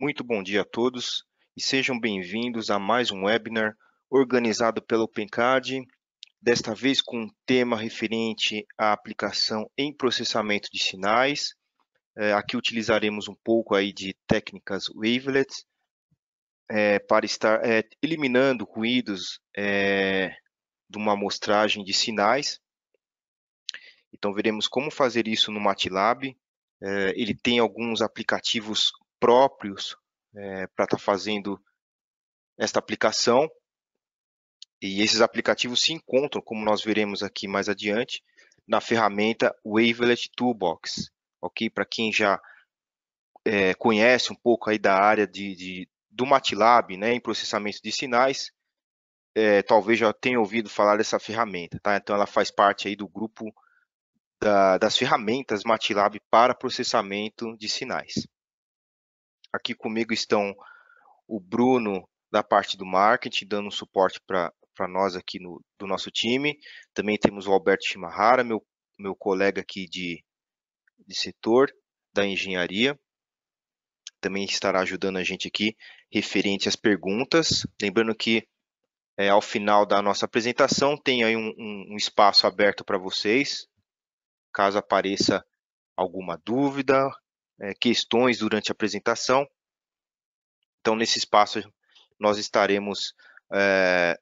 Muito bom dia a todos e sejam bem-vindos a mais um webinar organizado pela OpenCAD, desta vez com um tema referente à aplicação em processamento de sinais. Eh, aqui utilizaremos um pouco aí de técnicas wavelets é, para estar é, eliminando ruídos é, de uma amostragem de sinais. Então, veremos como fazer isso no MATLAB. É, ele tem alguns aplicativos próprios é, para estar tá fazendo esta aplicação. E esses aplicativos se encontram, como nós veremos aqui mais adiante, na ferramenta Wavelet Toolbox. Ok? Para quem já é, conhece um pouco aí da área de, de, do MATLAB né, em processamento de sinais, é, talvez já tenha ouvido falar dessa ferramenta. Tá? Então, ela faz parte aí do grupo da, das ferramentas MATLAB para processamento de sinais. Aqui comigo estão o Bruno, da parte do marketing, dando um suporte para nós aqui no, do nosso time. Também temos o Alberto Shimahara, meu, meu colega aqui de, de setor da engenharia também estará ajudando a gente aqui referente às perguntas. Lembrando que é, ao final da nossa apresentação tem aí um, um, um espaço aberto para vocês, caso apareça alguma dúvida, é, questões durante a apresentação. Então, nesse espaço, nós estaremos é,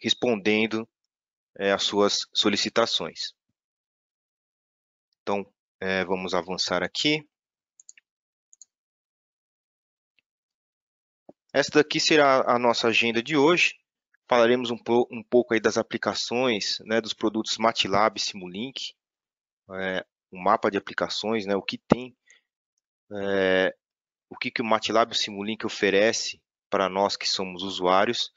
respondendo é, as suas solicitações. Então, é, vamos avançar aqui. Esta daqui será a nossa agenda de hoje. Falaremos um, um pouco aí das aplicações né, dos produtos MATLAB e Simulink, é, um mapa de aplicações, né, o que tem, é, o que, que o MATLAB e o Simulink oferece para nós que somos usuários.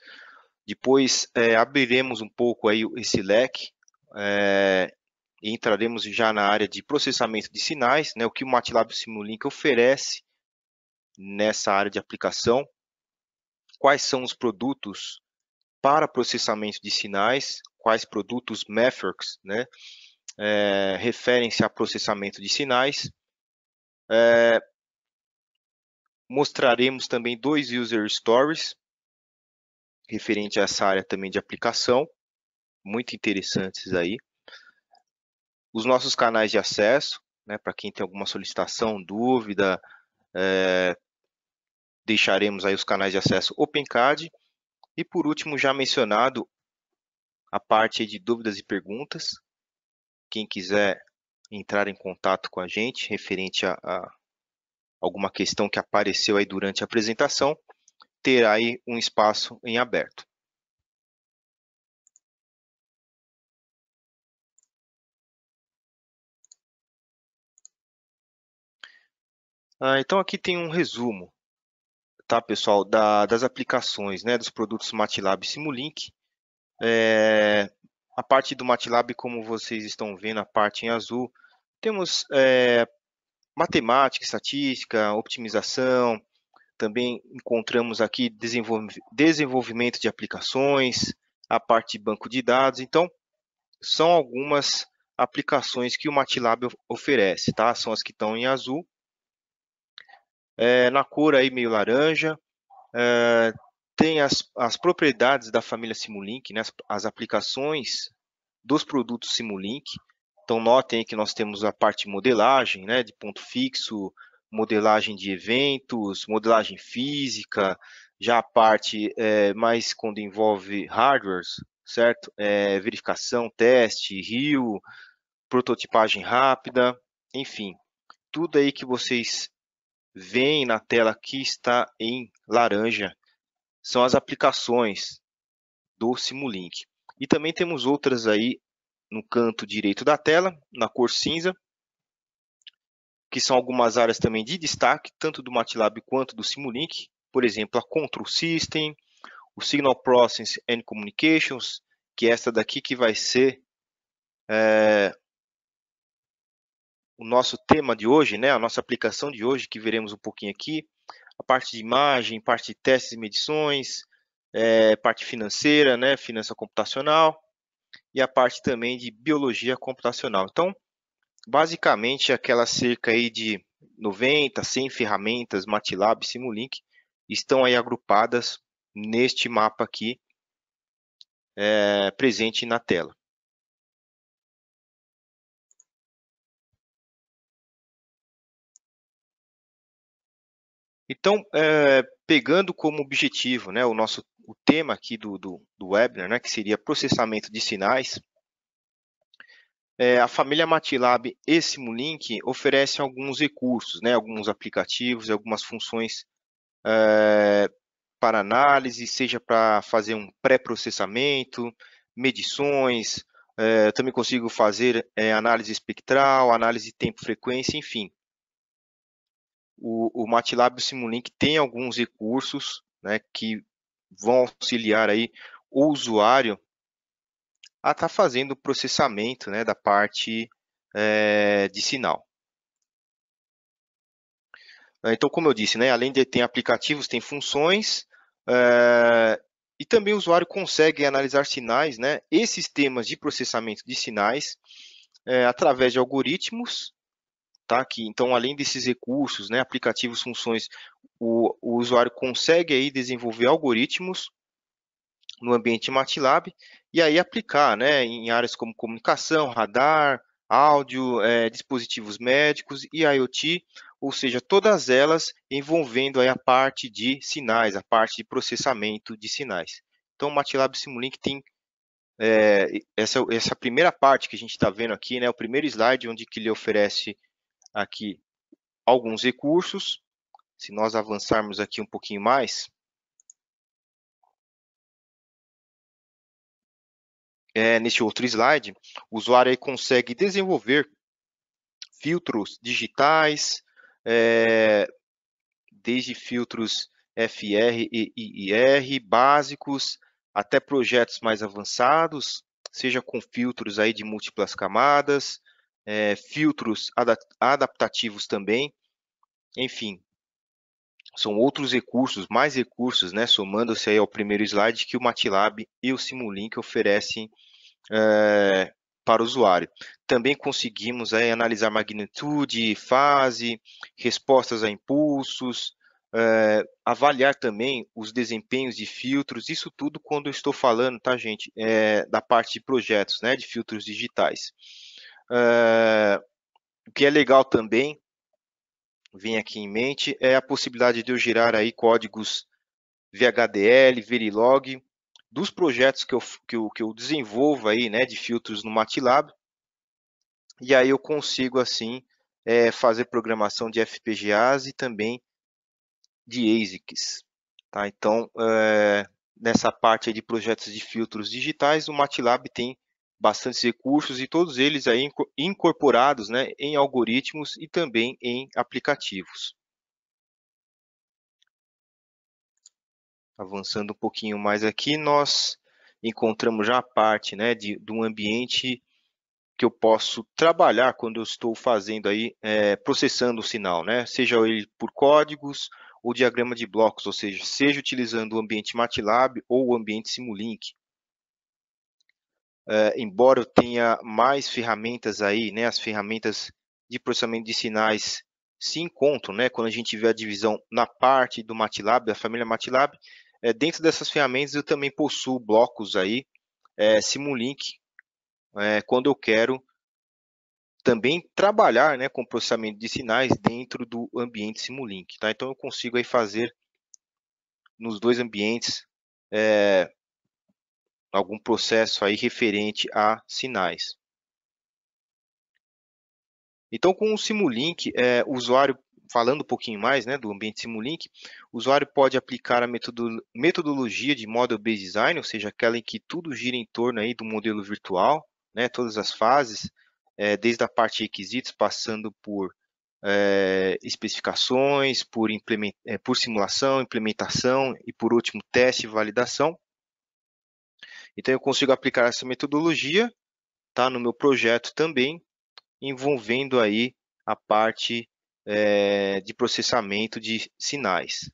Depois é, abriremos um pouco aí esse leque é, e entraremos já na área de processamento de sinais, né, o que o MATLAB e o Simulink oferece nessa área de aplicação quais são os produtos para processamento de sinais, quais produtos MEFERCs né, é, referem-se a processamento de sinais. É, mostraremos também dois user stories referente a essa área também de aplicação, muito interessantes aí. Os nossos canais de acesso, né, para quem tem alguma solicitação, dúvida, é, deixaremos aí os canais de acesso OpenCAD. E por último, já mencionado a parte de dúvidas e perguntas. Quem quiser entrar em contato com a gente referente a, a alguma questão que apareceu aí durante a apresentação, terá aí um espaço em aberto. Ah, então aqui tem um resumo tá, pessoal, da, das aplicações, né, dos produtos MATLAB e Simulink. É, a parte do MATLAB, como vocês estão vendo, a parte em azul, temos é, matemática, estatística, optimização, também encontramos aqui desenvolv desenvolvimento de aplicações, a parte de banco de dados. Então, são algumas aplicações que o MATLAB oferece, tá? São as que estão em azul é, na cor aí meio laranja, é, tem as, as propriedades da família Simulink, né, as, as aplicações dos produtos Simulink. Então, notem que nós temos a parte de modelagem, né, de ponto fixo, modelagem de eventos, modelagem física, já a parte é, mais quando envolve hardwares, certo? É, verificação, teste, rio, prototipagem rápida, enfim, tudo aí que vocês veem na tela que está em laranja são as aplicações do Simulink. E também temos outras aí no canto direito da tela, na cor cinza, que são algumas áreas também de destaque, tanto do MATLAB quanto do Simulink, por exemplo, a Control System, o Signal Processing and Communications, que é essa daqui que vai ser é, o nosso tema de hoje, né, a nossa aplicação de hoje, que veremos um pouquinho aqui, a parte de imagem, parte de testes e medições, é, parte financeira, né, finança computacional, e a parte também de biologia computacional. Então, basicamente, aquela cerca aí de 90, 100 ferramentas, MATLAB, Simulink, estão aí agrupadas neste mapa aqui, é, presente na tela. Então, é, pegando como objetivo né, o nosso o tema aqui do, do, do webinar, né, que seria processamento de sinais, é, a família MATLAB e Simulink oferecem alguns recursos, né, alguns aplicativos, algumas funções é, para análise, seja para fazer um pré-processamento, medições, é, também consigo fazer é, análise espectral, análise tempo-frequência, enfim o, o MATLAB Simulink tem alguns recursos né, que vão auxiliar aí o usuário a estar tá fazendo o processamento né, da parte é, de sinal. Né, então, como eu disse, né, além de ter aplicativos, tem funções é, e também o usuário consegue analisar sinais né, e sistemas de processamento de sinais é, através de algoritmos tá? Que então além desses recursos, né, aplicativos, funções, o, o usuário consegue aí desenvolver algoritmos no ambiente MATLAB e aí aplicar, né, em áreas como comunicação, radar, áudio, é, dispositivos médicos e IoT, ou seja, todas elas envolvendo aí a parte de sinais, a parte de processamento de sinais. Então, o MATLAB Simulink tem é, essa, essa primeira parte que a gente está vendo aqui, né, o primeiro slide onde que ele oferece aqui alguns recursos. Se nós avançarmos aqui um pouquinho mais, é, neste outro slide, o usuário consegue desenvolver filtros digitais, é, desde filtros FR e IR básicos, até projetos mais avançados, seja com filtros aí de múltiplas camadas, é, filtros adaptativos também, enfim, são outros recursos, mais recursos, né, somando-se aí ao primeiro slide que o MATLAB e o Simulink oferecem é, para o usuário. Também conseguimos aí, analisar magnitude, fase, respostas a impulsos, é, avaliar também os desempenhos de filtros, isso tudo quando eu estou falando, tá gente, é, da parte de projetos, né, de filtros digitais. Eh, o que é legal também, vem aqui em mente, é a possibilidade de eu gerar aí códigos VHDL, Verilog, dos projetos que eu, que eu, que eu desenvolvo aí, né, de filtros no MATLAB, e aí eu consigo, assim, é, fazer programação de FPGAs e também de ASICs. Tá? Então, é, nessa parte de projetos de filtros digitais, o MATLAB tem bastantes recursos e todos eles aí incorporados né, em algoritmos e também em aplicativos. Avançando um pouquinho mais aqui, nós encontramos já a parte né, de, de um ambiente que eu posso trabalhar quando eu estou fazendo aí, é, processando o sinal, né? seja ele por códigos ou diagrama de blocos, ou seja, seja utilizando o ambiente MATLAB ou o ambiente Simulink Uh, embora eu tenha mais ferramentas aí, né, as ferramentas de processamento de sinais se encontram, né, quando a gente vê a divisão na parte do MATLAB, da família MATLAB, eh, dentro dessas ferramentas eu também possuo blocos aí, eh, Simulink, é, quando eu quero também trabalhar né, com processamento de sinais dentro do ambiente Simulink. Tá? Então eu consigo aí fazer nos dois ambientes é, algum processo aí referente a sinais. Então, com o Simulink, é, o usuário, falando um pouquinho mais né, do ambiente Simulink, o usuário pode aplicar a metodologia de model-based design, ou seja, aquela em que tudo gira em torno aí do modelo virtual, né, todas as fases, é, desde a parte de requisitos, passando por é, especificações, por, é, por simulação, implementação e, por último, teste e validação. Então eu consigo aplicar essa metodologia tá, no meu projeto também, envolvendo aí a parte é, de processamento de sinais.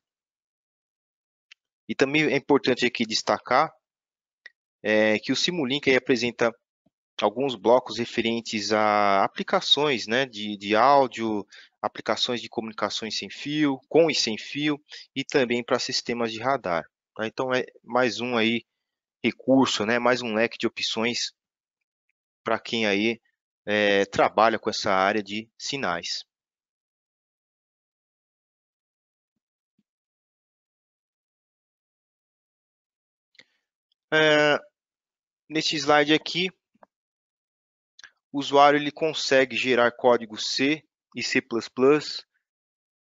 E também é importante aqui destacar é, que o Simulink aí apresenta alguns blocos referentes a aplicações né, de, de áudio, aplicações de comunicações sem fio, com e sem fio, e também para sistemas de radar. Tá? Então, é mais um aí recurso, né? Mais um leque de opções para quem aí é, trabalha com essa área de sinais. É, nesse slide aqui, o usuário ele consegue gerar código C e C++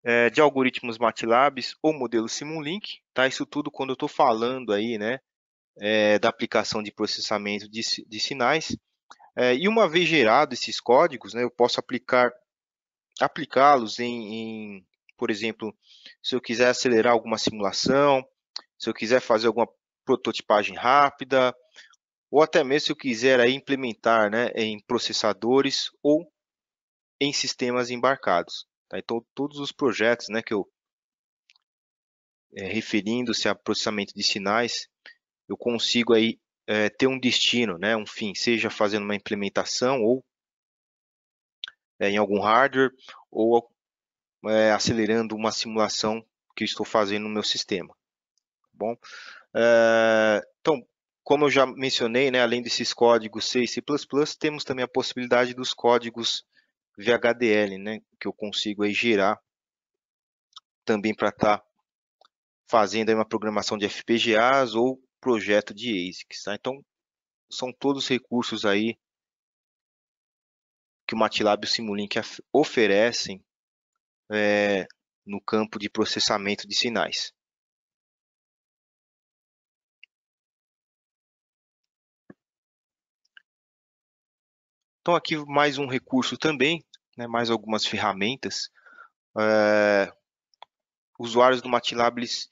é, de algoritmos Matlabs ou modelo Simulink, tá? Isso tudo quando eu estou falando aí, né, é, da aplicação de processamento de, de sinais. É, e uma vez gerados esses códigos, né, eu posso aplicar aplicá-los em, em, por exemplo, se eu quiser acelerar alguma simulação, se eu quiser fazer alguma prototipagem rápida, ou até mesmo se eu quiser aí, implementar né, em processadores ou em sistemas embarcados. Tá? Então, todos os projetos né, que eu é, referindo-se a processamento de sinais, eu consigo aí é, ter um destino, né, um fim, seja fazendo uma implementação ou é, em algum hardware ou é, acelerando uma simulação que estou fazendo no meu sistema. Tá bom, é, então como eu já mencionei, né, além desses códigos C e C++, temos também a possibilidade dos códigos VHDL, né, que eu consigo aí gerar também para estar tá fazendo uma programação de FPGAs ou projeto de ASICS. Tá? Então, são todos recursos aí que o MATLAB e o Simulink oferecem é, no campo de processamento de sinais. Então, aqui mais um recurso também, né, mais algumas ferramentas. É, usuários do MATLAB, eles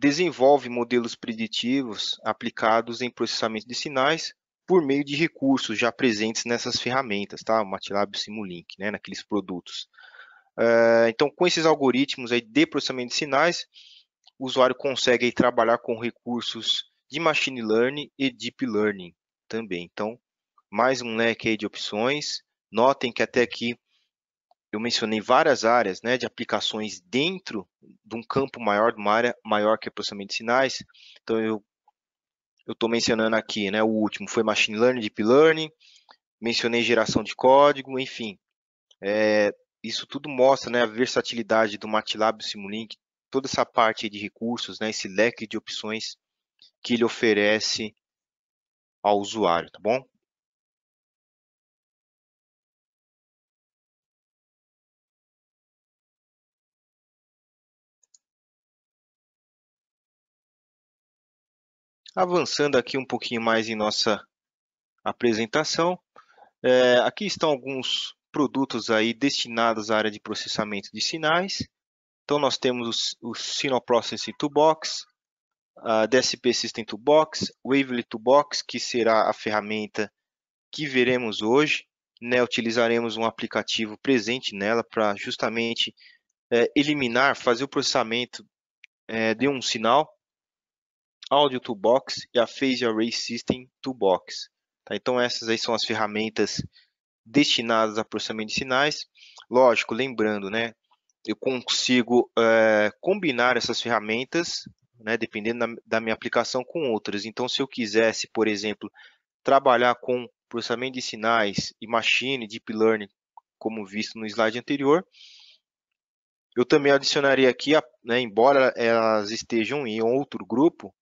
desenvolve modelos preditivos aplicados em processamento de sinais por meio de recursos já presentes nessas ferramentas, tá? O MATLAB Simulink, né? Naqueles produtos. Uh, então, com esses algoritmos aí de processamento de sinais, o usuário consegue aí, trabalhar com recursos de machine learning e deep learning também. Então, mais um leque aí de opções. Notem que até aqui eu mencionei várias áreas né, de aplicações dentro de um campo maior, de uma área maior que é processamento de sinais. Então, eu estou mencionando aqui, né, o último foi Machine Learning, Deep Learning, mencionei geração de código, enfim. É, isso tudo mostra né, a versatilidade do MATLAB e Simulink, toda essa parte de recursos, né, esse leque de opções que ele oferece ao usuário, tá bom? Avançando aqui um pouquinho mais em nossa apresentação, é, aqui estão alguns produtos aí destinados à área de processamento de sinais. Então, nós temos o, Signal Processing Toolbox, a DSP System Toolbox, Wavelet Toolbox, que será a ferramenta que veremos hoje. Né? Utilizaremos um aplicativo presente nela para justamente é, eliminar, fazer o processamento é, de um sinal Audio Toolbox e a Phase Array System Toolbox. Tá? Então essas aí são as ferramentas destinadas a processamento de sinais. Lógico, lembrando, né, eu consigo é, combinar essas ferramentas, né, dependendo da, da, minha aplicação, com outras. Então, se eu quisesse, por exemplo, trabalhar com processamento de sinais e machine, deep learning, como visto no slide anterior, eu também adicionaria aqui, né, embora elas estejam em outro grupo,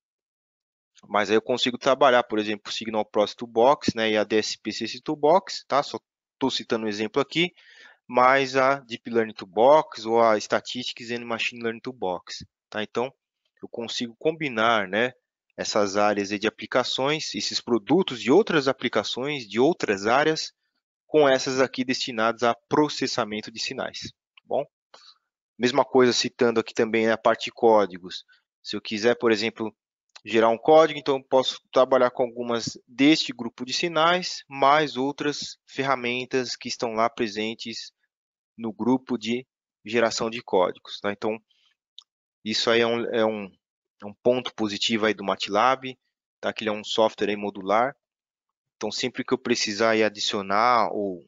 mas aí eu consigo trabalhar, por exemplo, o Signal Process Toolbox né, e a DSPCC Toolbox, tá? Só estou citando um exemplo aqui, mas a Deep Learning Toolbox ou a Statistics and Machine Learning Toolbox, tá? Então, eu consigo combinar, né, essas áreas de aplicações, esses produtos de outras aplicações, de outras áreas, com essas aqui destinadas a processamento de sinais, tá bom? Mesma coisa citando aqui também a parte de códigos. Se eu quiser, por exemplo, gerar um código, então eu posso trabalhar com algumas deste grupo de sinais, mais outras ferramentas que estão lá presentes no grupo de geração de códigos. Tá? Então, isso aí é um, é, um, é um, ponto positivo aí do MATLAB, tá? que ele é um software modular. Então, sempre que eu precisar adicionar ou,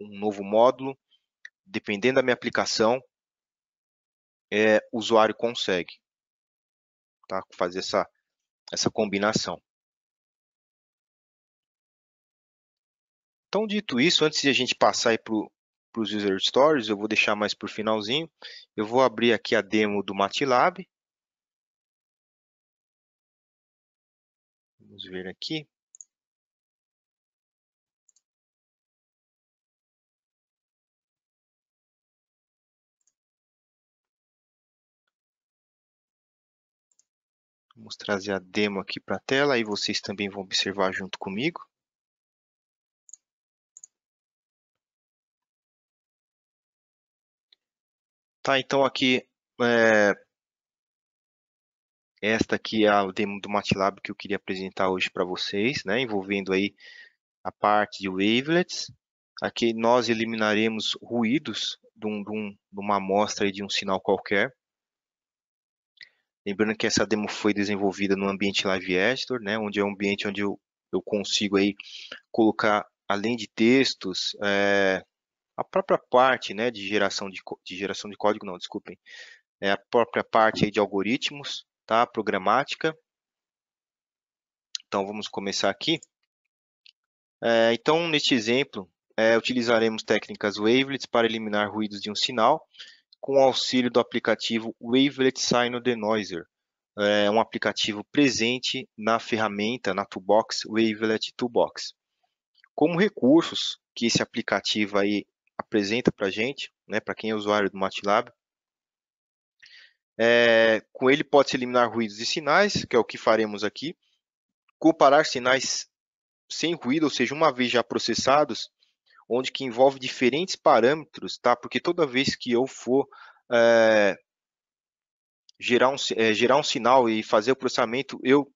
um novo módulo, dependendo da minha aplicação, é, o usuário consegue tá? fazer essa essa combinação. Então, dito isso, antes de a gente passar para os User Stories, eu vou deixar mais para o finalzinho. Eu vou abrir aqui a demo do MATLAB. Vamos ver aqui. Vamos trazer a demo aqui para a tela e vocês também vão observar junto comigo. Tá, então aqui, é... esta aqui é a demo do MATLAB que eu queria apresentar hoje para vocês, né, envolvendo aí a parte de wavelets. Aqui nós eliminaremos ruídos de, um, de, um, de uma amostra de um sinal qualquer. Lembrando que essa demo foi desenvolvida no ambiente Live Editor, né, onde é um ambiente onde eu, eu consigo aí colocar, além de textos, é, a própria parte né, de, geração de, de geração de código, não, desculpem, é a própria parte aí de algoritmos, tá, programática. Então, vamos começar aqui. É, então, neste exemplo, é, utilizaremos técnicas wavelets para eliminar ruídos de um sinal com o auxílio do aplicativo Wavelet Signo Denoiser, é um aplicativo presente na ferramenta, na toolbox, Wavelet Toolbox. Como recursos que esse aplicativo aí apresenta para a gente, né, para quem é usuário do MATLAB, é, com ele pode-se eliminar ruídos e sinais, que é o que faremos aqui, comparar sinais sem ruído, ou seja, uma vez já processados, onde que envolve diferentes parâmetros, tá? Porque toda vez que eu for é, gerar, um, é, gerar um sinal e fazer o processamento, eu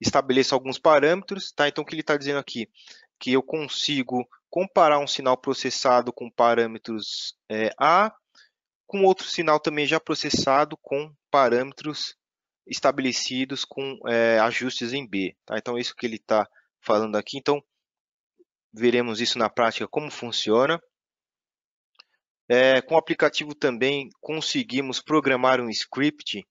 estabeleço alguns parâmetros, tá? Então, o que ele está dizendo aqui? Que eu consigo comparar um sinal processado com parâmetros é, A com outro sinal também já processado com parâmetros estabelecidos com ajustes em B, tá? Então, é isso que ele está falando aqui. Então, veremos isso na prática como funciona. É, com o aplicativo também conseguimos programar um script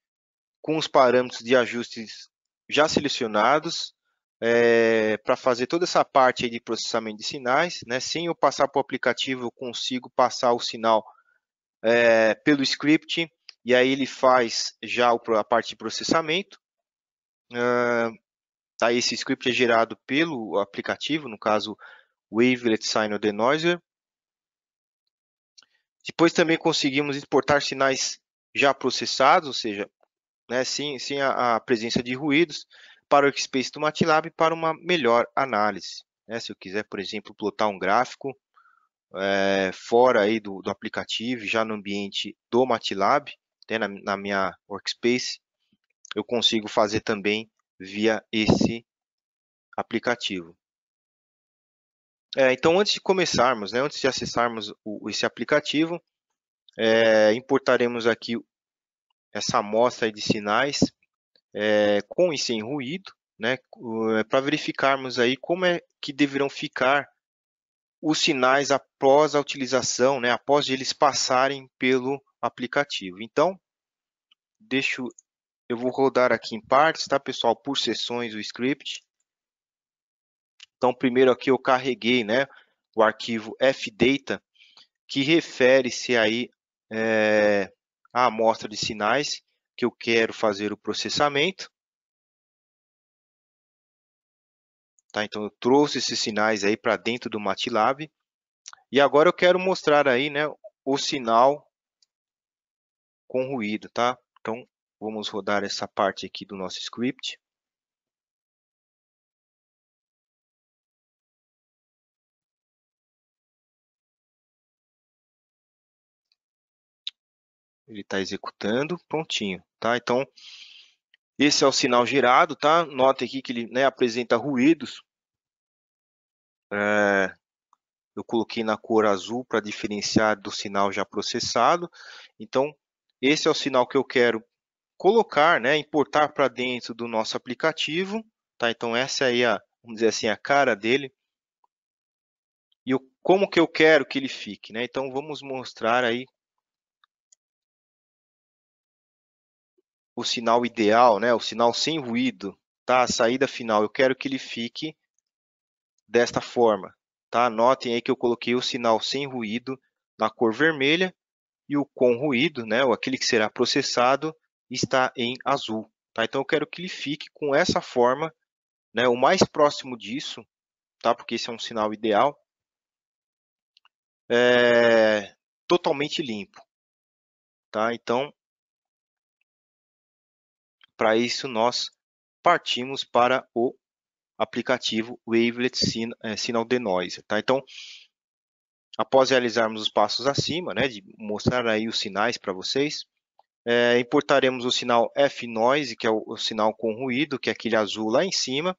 com os parâmetros de ajustes já selecionados é, para fazer toda essa parte de processamento de sinais. Né? Sem eu passar para o aplicativo, eu consigo passar o sinal é, pelo script e aí ele faz já a parte de processamento. Uh, aí tá, esse script é gerado pelo aplicativo, no caso wavelet signal denoiser. Depois também conseguimos exportar sinais já processados, ou seja, né, sem, sem a, a, presença de ruídos, para o workspace do MATLAB para uma melhor análise. Né? Se eu quiser, por exemplo, plotar um gráfico é, fora aí do, do, aplicativo, já no ambiente do MATLAB, né, na, na minha workspace, eu consigo fazer também via esse aplicativo. É, então, antes de começarmos, né, antes de acessarmos o, esse aplicativo, é, importaremos aqui essa amostra de sinais é, com e sem ruído, né, é, para verificarmos aí como é que deverão ficar os sinais após a utilização, né, após eles passarem pelo aplicativo. Então, deixo, eu vou rodar aqui em partes, tá, pessoal, por sessões o script. Então, primeiro aqui eu carreguei né, o arquivo fdata, que refere-se aí é, à amostra de sinais que eu quero fazer o processamento. Tá, então, eu trouxe esses sinais aí para dentro do MATLAB. E agora eu quero mostrar aí né, o sinal com ruído, tá? Então, vamos rodar essa parte aqui do nosso script. Ele está executando, prontinho, tá? Então, esse é o sinal gerado, tá? Notem aqui que ele né, apresenta ruídos. É, eu coloquei na cor azul para diferenciar do sinal já processado. Então, esse é o sinal que eu quero colocar, né, importar para dentro do nosso aplicativo, tá? Então essa aí é a, vamos dizer assim, a cara dele. E o, como que eu quero que ele fique, né? Então vamos mostrar aí o sinal ideal, né, o sinal sem ruído, tá? A saída final, eu quero que ele fique desta forma, tá? Notem aí que eu coloquei o sinal sem ruído na cor vermelha e o com ruído, né, O aquele que será processado, está em azul, tá? Então eu quero que ele fique com essa forma, né, o mais próximo disso, tá? Porque esse é um sinal ideal. É, totalmente limpo, tá? Então para isso, nós partimos para o aplicativo Wavelet eh, Sinal Signal Denoiser. Tá? Então, após realizarmos os passos acima, né, de mostrar aí os sinais para vocês, é, importaremos o sinal F-Noise, que é o, o, sinal com ruído, que é aquele azul lá em cima,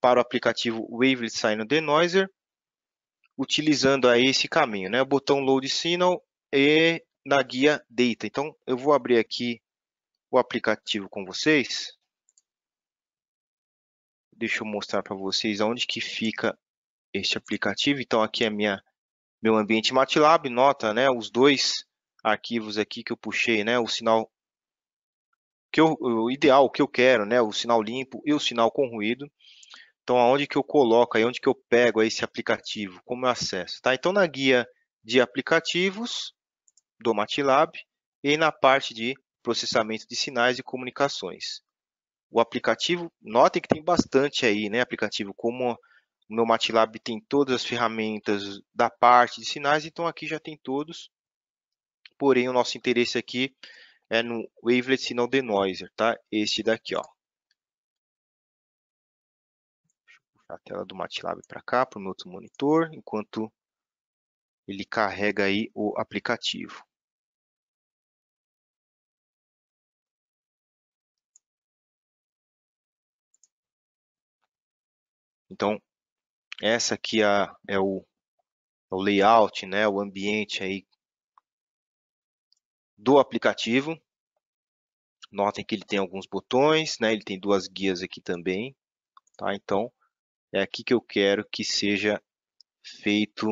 para o aplicativo Wavelet Signal Denoiser, utilizando aí esse caminho, né, o botão Load Signal e na guia Data. Então, eu vou abrir aqui o aplicativo com vocês. Deixa eu mostrar para vocês onde que fica este aplicativo. Então, aqui é minha, meu ambiente MATLAB. Nota, né, os dois arquivos aqui que eu puxei, né, o sinal que eu, o ideal que eu quero, né, o sinal limpo e o sinal com ruído. Então, aonde que eu coloco, aí onde que eu pego esse aplicativo, como eu acesso, tá? Então, na guia de aplicativos do MATLAB e na parte de processamento de sinais e comunicações. O aplicativo, notem que tem bastante aí, né? Aplicativo como o meu MATLAB tem todas as ferramentas da parte de sinais, então aqui já tem todos. Porém, o nosso interesse aqui é no Wavelet Signal Denoiser, tá? Este daqui, ó. Deixa eu puxar a tela do MATLAB para cá, para o meu outro monitor, enquanto ele carrega aí o aplicativo. Então, essa aqui é, é, o, é o layout, né, o ambiente aí do aplicativo. Notem que ele tem alguns botões, né? ele tem duas guias aqui também. Tá? Então, é aqui que eu quero que seja feito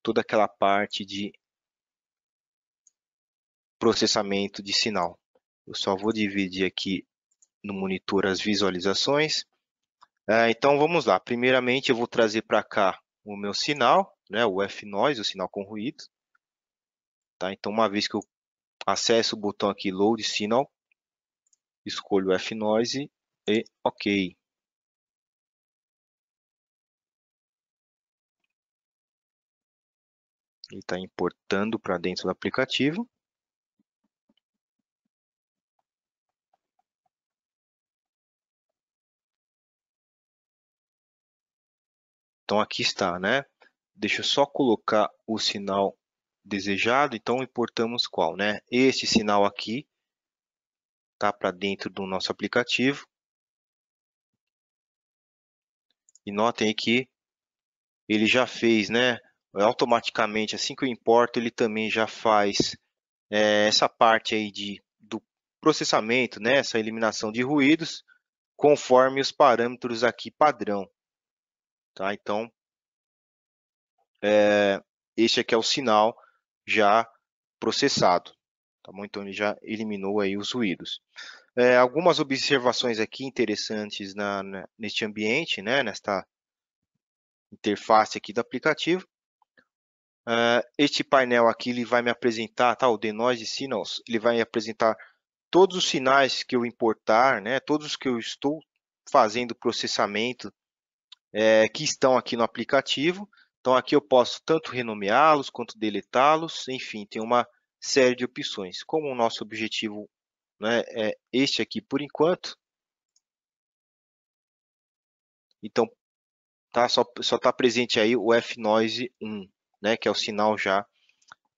toda aquela parte de processamento de sinal. Eu só vou dividir aqui no monitor as visualizações é, então vamos lá. Primeiramente eu vou trazer para cá o meu sinal, né, o F-Noise, o sinal com ruído. Tá? Então uma vez que eu acesso o botão aqui Load Signal, escolho o F-Noise e OK. Ele está importando para dentro do aplicativo. Então aqui está, né? Deixa eu só colocar o sinal desejado, então importamos qual, né? Este sinal aqui tá para dentro do nosso aplicativo. E notem que ele já fez, né? Automaticamente, assim que eu importo, ele também já faz é, essa parte aí de, do processamento, né? Essa eliminação de ruídos, conforme os parâmetros aqui padrão. Tá? Então, é, eh, este aqui é o sinal já processado. Tá bom? Então, ele já eliminou aí os ruídos. É, algumas observações aqui interessantes na, na, neste ambiente, né? nesta interface aqui do aplicativo. Eh, este painel aqui ele vai me apresentar, tá, o Denoise Signals, ele vai me apresentar todos os sinais que eu importar, né, todos os que eu estou fazendo processamento é, que estão aqui no aplicativo. Então, aqui eu posso tanto renomeá-los quanto deletá-los, enfim, tem uma série de opções. Como o nosso objetivo né, é este aqui por enquanto, então tá, só está presente aí o fnoise 1, né, que é o sinal já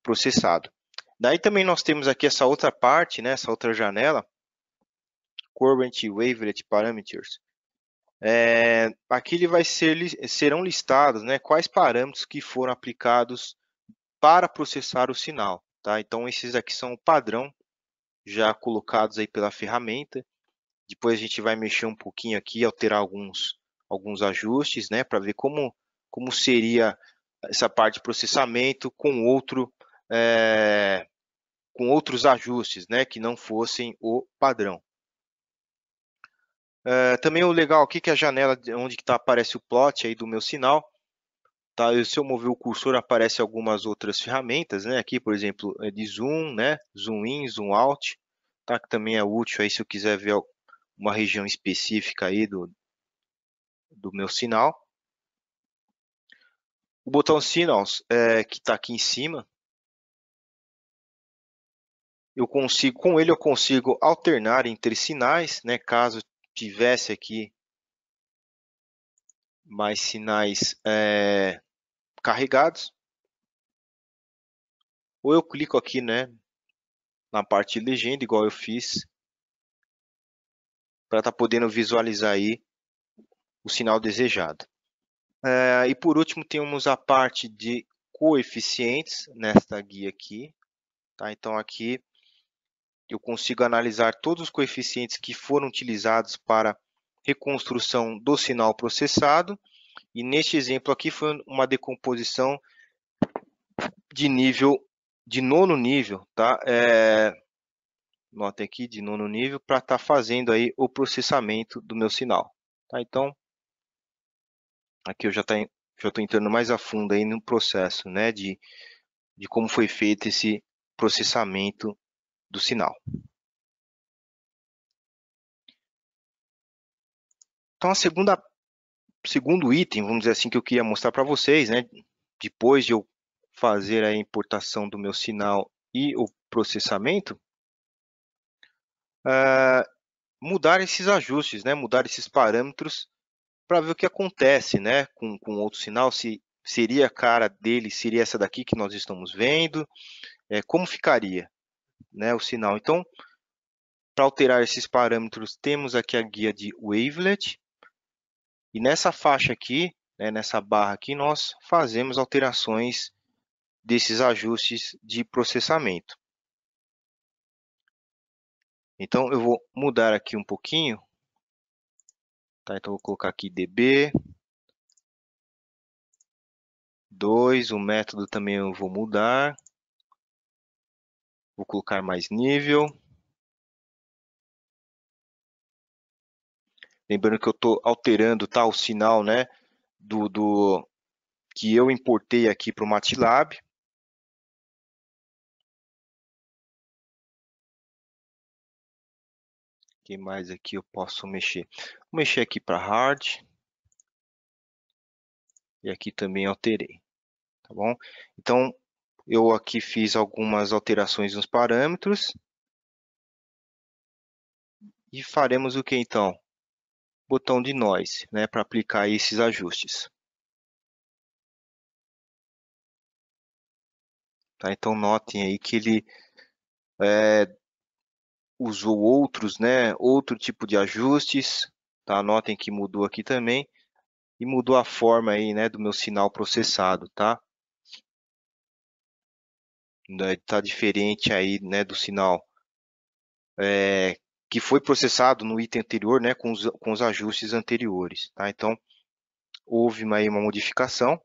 processado. Daí também nós temos aqui essa outra parte, né, essa outra janela, Current Wavelet Parameters, é, aqui ele vai ser, serão listados né, quais parâmetros que foram aplicados para processar o sinal. Tá? Então, esses aqui são o padrão já colocados aí pela ferramenta. Depois a gente vai mexer um pouquinho aqui, alterar alguns, alguns ajustes, né, para ver como, como seria essa parte de processamento com outro é, com outros ajustes, né, que não fossem o padrão. É, também o legal aqui é que a janela onde tá, aparece o plot aí do meu sinal, tá? se eu mover o cursor aparece algumas outras ferramentas, né? Aqui, por exemplo, é de zoom, né? Zoom in, zoom out, tá? Que também é útil aí se eu quiser ver uma região específica aí do, do meu sinal. O botão Signals, é, que está aqui em cima, eu consigo, com ele eu consigo alternar entre sinais, né, caso tivesse aqui mais sinais é, carregados, ou eu clico aqui né, na parte de legenda, igual eu fiz, para estar tá podendo visualizar aí o sinal desejado. É, e por último, temos a parte de coeficientes nesta guia aqui. Tá? Então, aqui eu consigo analisar todos os coeficientes que foram utilizados para reconstrução do sinal processado. E neste exemplo aqui foi uma decomposição de nível, de nono nível, tá? É, nota aqui de nono nível para estar tá fazendo aí o processamento do meu sinal. Tá? Então, aqui eu já tá, estou entrando mais a fundo aí no processo, né? De, de como foi feito esse processamento do sinal. Então, a segunda, segundo item, vamos dizer assim, que eu queria mostrar para vocês, né? Depois de eu fazer a importação do meu sinal e o processamento, eh, mudar esses ajustes, né? Mudar esses parâmetros para ver o que acontece, né? Com, com outro sinal, se seria a cara dele, seria essa daqui que nós estamos vendo, é, como ficaria? né, o sinal. Então, para alterar esses parâmetros, temos aqui a guia de wavelet. E nessa faixa aqui, né, nessa barra aqui, nós fazemos alterações desses ajustes de processamento. Então, eu vou mudar aqui um pouquinho. Tá, então, vou colocar aqui db. 2, o método também eu vou mudar. Vou colocar mais nível. Lembrando que eu estou alterando tá, o sinal né, do, do que eu importei aqui para o MATLAB. que mais aqui eu posso mexer? Vou mexer aqui para hard. E aqui também alterei, tá bom? Então, eu aqui fiz algumas alterações nos parâmetros. E faremos o que então? Botão de noise, né, para aplicar esses ajustes. Tá, então notem aí que ele é, usou outros, né, outro tipo de ajustes. Tá? Notem que mudou aqui também e mudou a forma aí, né, do meu sinal processado, tá? está né, diferente aí, né, do sinal é, que foi processado no item anterior, né, com os, com os ajustes anteriores, tá? Então, houve aí uma modificação.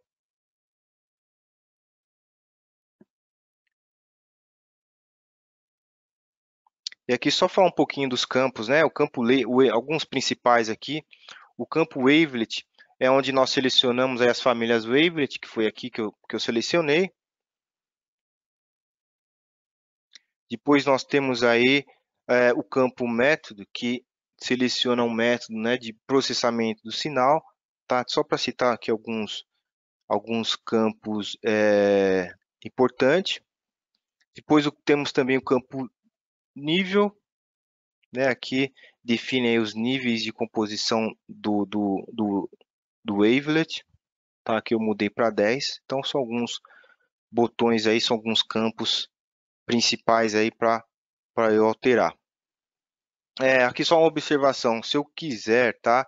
E aqui só falar um pouquinho dos campos, né? O campo o, alguns principais aqui. O campo wavelet é onde nós selecionamos as famílias wavelet, que foi aqui que eu, que eu selecionei. Depois nós temos aí é, o campo método, que seleciona um método né, de processamento do sinal, tá? só para citar aqui alguns, alguns campos é, importantes. Depois temos também o campo nível, né, aqui define os níveis de composição do, do, do, do wavelet, tá? que eu mudei para 10, então são alguns botões aí, são alguns campos principais aí para eu alterar. É, aqui só uma observação, se eu quiser, tá?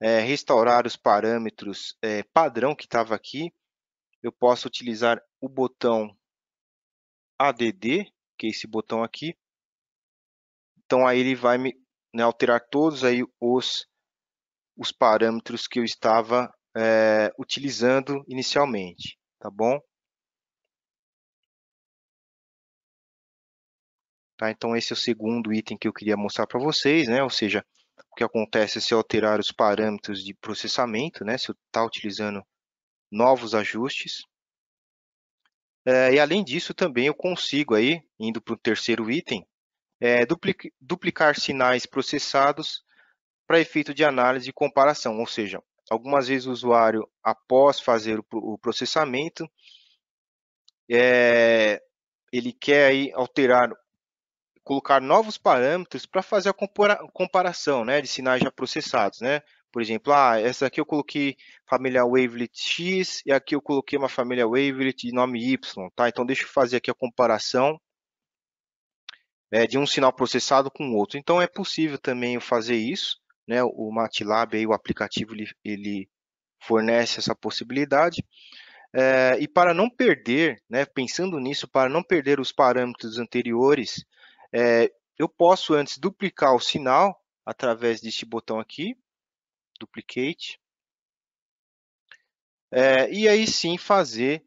É, restaurar os parâmetros é, padrão que estava aqui, eu posso utilizar o botão ADD, que é esse botão aqui. Então aí ele vai me né, alterar todos aí os, os parâmetros que eu estava é, utilizando inicialmente, tá bom? Tá? Então, esse é o segundo item que eu queria mostrar para vocês, né? ou seja, o que acontece se eu alterar os parâmetros de processamento, né? se eu estar tá utilizando novos ajustes. É, e além disso, também eu consigo, aí, indo para o terceiro item, é, duplicar sinais processados para efeito de análise e comparação, ou seja, algumas vezes o usuário, após fazer o processamento, é, ele quer aí alterar colocar novos parâmetros para fazer a comparação né, de sinais já processados. Né? Por exemplo, ah, essa aqui eu coloquei família wavelet X e aqui eu coloquei uma família wavelet de nome Y. Tá? Então, deixa eu fazer aqui a comparação né, de um sinal processado com o outro. Então, é possível também fazer isso. Né? O MATLAB, aí, o aplicativo, ele, ele fornece essa possibilidade. É, e para não perder, né, pensando nisso, para não perder os parâmetros anteriores, é, eu posso antes duplicar o sinal através deste botão aqui, duplicate, é, e aí sim fazer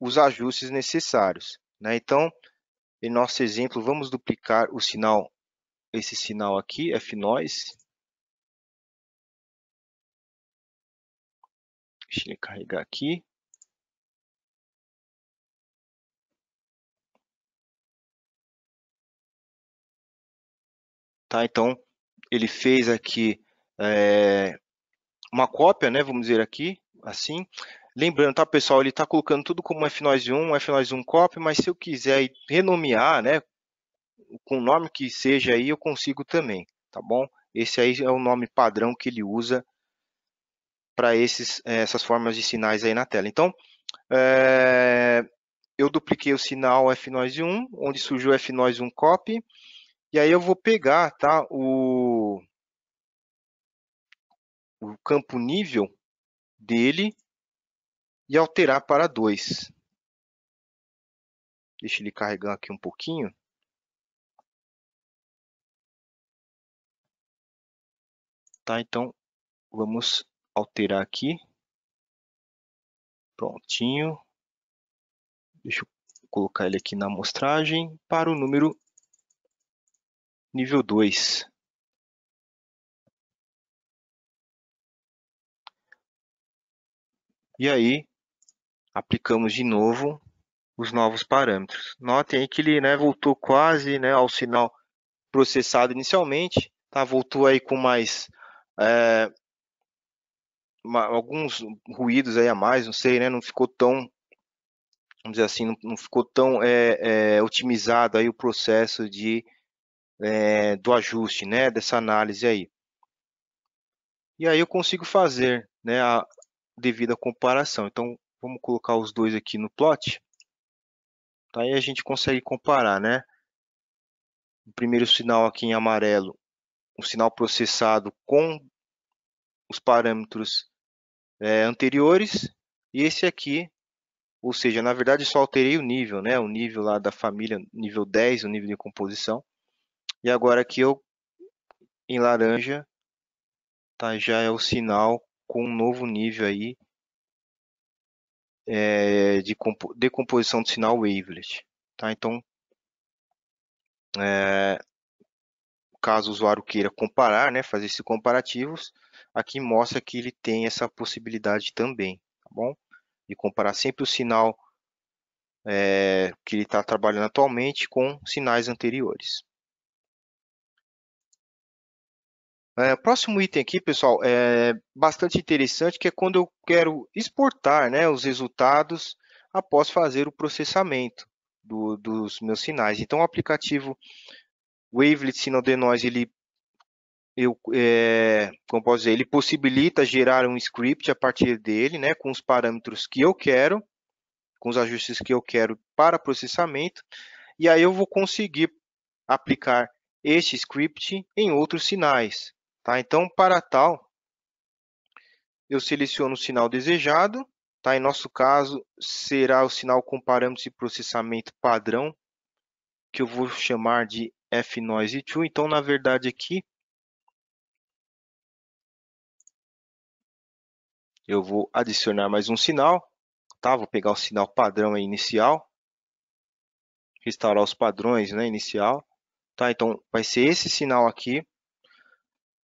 os ajustes necessários. Né? Então, em nosso exemplo, vamos duplicar o sinal, esse sinal aqui, fnoise. Deixa ele carregar aqui. Tá? Então, ele fez aqui é, uma cópia, né, vamos dizer aqui, assim. Lembrando, tá, pessoal, ele está colocando tudo como FNOIS1, FNOIS1 copy, mas se eu quiser renomear, né, com o nome que seja aí, eu consigo também, tá bom? Esse aí é o nome padrão que ele usa para eh, essas formas de sinais aí na tela. Então, é, eu dupliquei o sinal FNOIS1, onde surgiu o FNOIS1 copy, e aí eu vou pegar, tá, o, o campo nível dele e alterar para 2. Deixa ele carregar aqui um pouquinho. Tá, então vamos alterar aqui. Prontinho. Deixa eu colocar ele aqui na amostragem para o número Nível dois E aí, aplicamos de novo os novos parâmetros. Notem aí que ele né, voltou quase né, ao sinal processado inicialmente, tá? voltou aí com mais é, uma, alguns ruídos aí a mais, não sei, né? não ficou tão, vamos dizer assim, não, não ficou tão é, é, otimizado aí o processo de é, do ajuste, né, dessa análise aí. E aí eu consigo fazer, né, a devida comparação. Então, vamos colocar os dois aqui no plot. Tá? a gente consegue comparar, né? O primeiro sinal aqui em amarelo, o sinal processado com os parâmetros é, anteriores, e esse aqui, ou seja, na verdade só alterei o nível, né? O nível lá da família, nível 10, o nível de composição. E agora aqui eu em laranja, tá? Já é o sinal com um novo nível aí é, de decomposição do sinal wavelet, tá? Então, é, caso o usuário queira comparar, né, fazer esses comparativos, aqui mostra que ele tem essa possibilidade também, tá bom? De comparar sempre o sinal é, que ele está trabalhando atualmente com sinais anteriores. É, próximo item aqui, pessoal, é bastante interessante, que é quando eu quero exportar né, os resultados após fazer o processamento do, dos meus sinais. Então, o aplicativo Wavelet Signal Denoise, ele, eu, é, como posso dizer, ele possibilita gerar um script a partir dele, né, com os parâmetros que eu quero, com os ajustes que eu quero para processamento, e aí eu vou conseguir aplicar este script em outros sinais. Tá? Então, para tal, eu seleciono o sinal desejado. Tá? Em nosso caso, será o sinal com parâmetros de processamento padrão, que eu vou chamar de fnoise2. Então, na verdade, aqui, eu vou adicionar mais um sinal. Tá? Vou pegar o sinal padrão inicial, restaurar os padrões né, inicial. Tá? Então, vai ser esse sinal aqui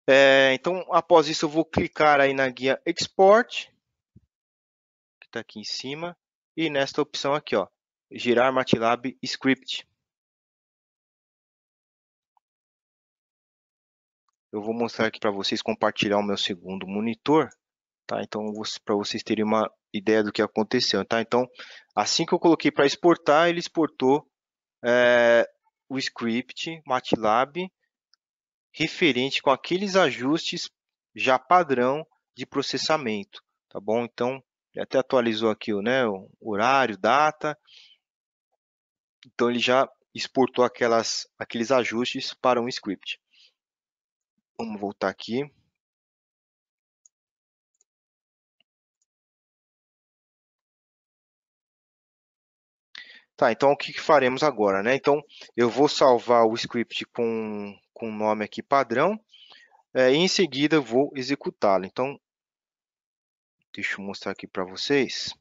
é, então, após isso, eu vou clicar aí na guia Export, que está aqui em cima, e nesta opção aqui, ó, Girar MATLAB Script. Eu vou mostrar aqui para vocês compartilhar o meu segundo monitor, tá? Então, para vocês terem uma ideia do que aconteceu, tá? Então, assim que eu coloquei para exportar, ele exportou é, o script MATLAB referente com aqueles ajustes já padrão de processamento, tá bom? Então, até atualizou aqui né, o horário, data. Então, ele já exportou aquelas, aqueles ajustes para um script. Vamos voltar aqui. Tá, então o que faremos agora, né? Então, eu vou salvar o script com com o nome aqui padrão, é, e em seguida vou executá-lo. Então, deixa eu mostrar aqui para vocês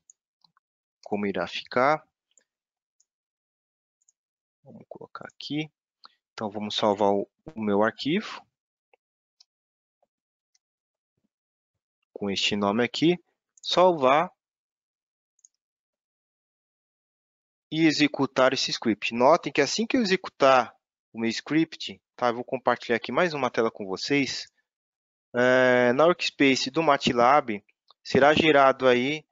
como irá ficar. Vamos colocar aqui. Então, vamos salvar o, o meu arquivo. Com este nome aqui. Salvar. E executar esse script. Notem que assim que eu executar o meu script, Tá, eu vou compartilhar aqui mais uma tela com vocês. É, na workspace do MATLAB, será gerado aí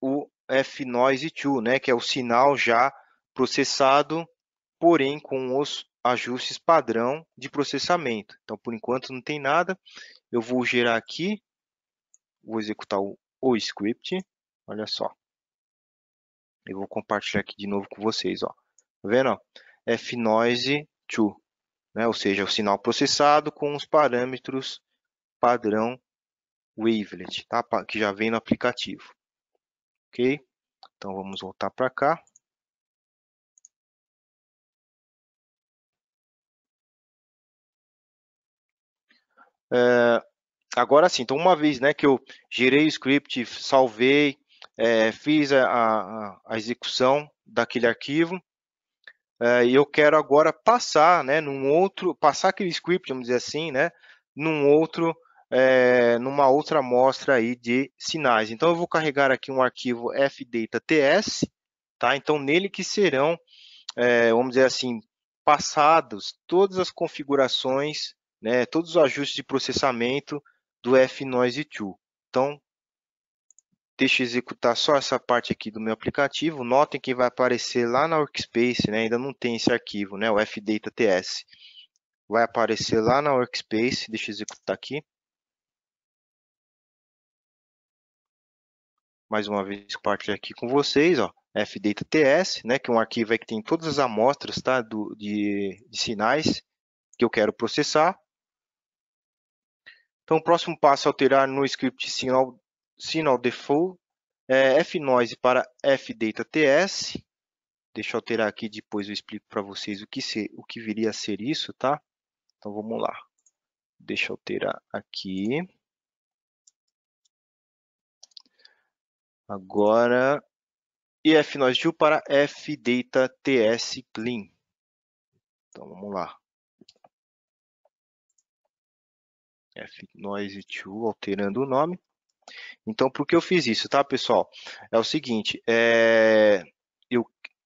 o fnoise2, né, que é o sinal já processado, porém com os ajustes padrão de processamento. Então, por enquanto não tem nada. Eu vou gerar aqui, vou executar o, o script, olha só. Eu vou compartilhar aqui de novo com vocês, ó. Tá vendo? fnoise2 né? ou seja, o sinal processado com os parâmetros padrão wavelet, tá? que já vem no aplicativo. Ok? Então vamos voltar para cá. É, agora sim, então uma vez né, que eu gerei o script, salvei, é, fiz a, a, a execução daquele arquivo, é, e eu quero agora passar, né, num outro, passar aquele script, vamos dizer assim, né, num outro, é, numa outra amostra aí de sinais. Então eu vou carregar aqui um arquivo fdata.ts, tá? Então nele que serão, é, vamos dizer assim, passados todas as configurações, né, todos os ajustes de processamento do fnoise2. Então deixa eu executar só essa parte aqui do meu aplicativo. Notem que vai aparecer lá na Workspace, né? ainda não tem esse arquivo, né? o fdata.ts. Vai aparecer lá na Workspace, deixa eu executar aqui. Mais uma vez, compartilhar aqui com vocês, ó, fdata.ts, né? que é um arquivo que tem todas as amostras tá? Do, de, de sinais que eu quero processar. Então, o próximo passo é alterar no script sinal sinal default, é, fnoise para fdataTS. Deixa eu alterar aqui, depois eu explico para vocês o que, ser, o que viria a ser isso, tá? Então vamos lá. Deixa eu alterar aqui. Agora, e fnoise para fdataTS clean. Então vamos lá. fnoise2 alterando o nome. Então, por que eu fiz isso, tá, pessoal? É o seguinte, é... Eu...